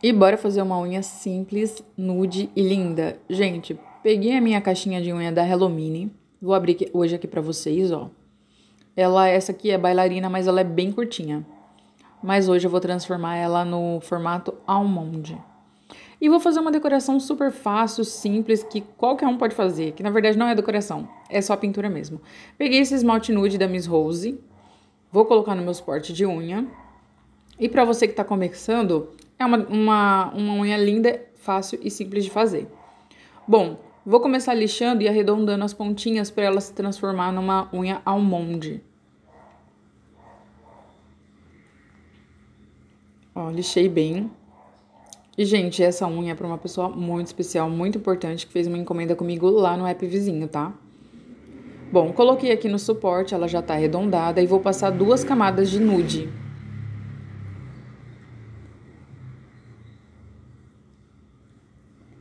E bora fazer uma unha simples, nude e linda. Gente, peguei a minha caixinha de unha da Hello Mini. Vou abrir hoje aqui pra vocês, ó. Ela, essa aqui é bailarina, mas ela é bem curtinha. Mas hoje eu vou transformar ela no formato almond. E vou fazer uma decoração super fácil, simples, que qualquer um pode fazer. Que na verdade não é decoração, é só pintura mesmo. Peguei esse esmalte nude da Miss Rose. Vou colocar no meu suporte de unha. E pra você que tá começando... É uma, uma, uma unha linda, fácil e simples de fazer. Bom, vou começar lixando e arredondando as pontinhas para ela se transformar numa unha almonde. Ó, lixei bem. E, gente, essa unha é para uma pessoa muito especial, muito importante, que fez uma encomenda comigo lá no app vizinho, tá? Bom, coloquei aqui no suporte, ela já tá arredondada, e vou passar duas camadas de nude.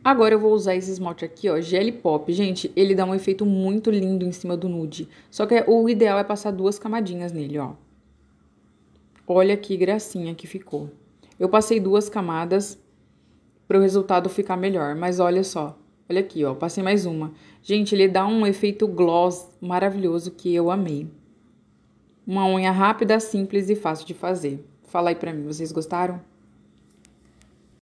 Agora eu vou usar esse esmalte aqui, ó, Gel Pop. Gente, ele dá um efeito muito lindo em cima do nude. Só que o ideal é passar duas camadinhas nele, ó. Olha que gracinha que ficou. Eu passei duas camadas para o resultado ficar melhor, mas olha só. Olha aqui, ó, passei mais uma. Gente, ele dá um efeito gloss maravilhoso que eu amei. Uma unha rápida, simples e fácil de fazer. Fala aí pra mim, vocês gostaram?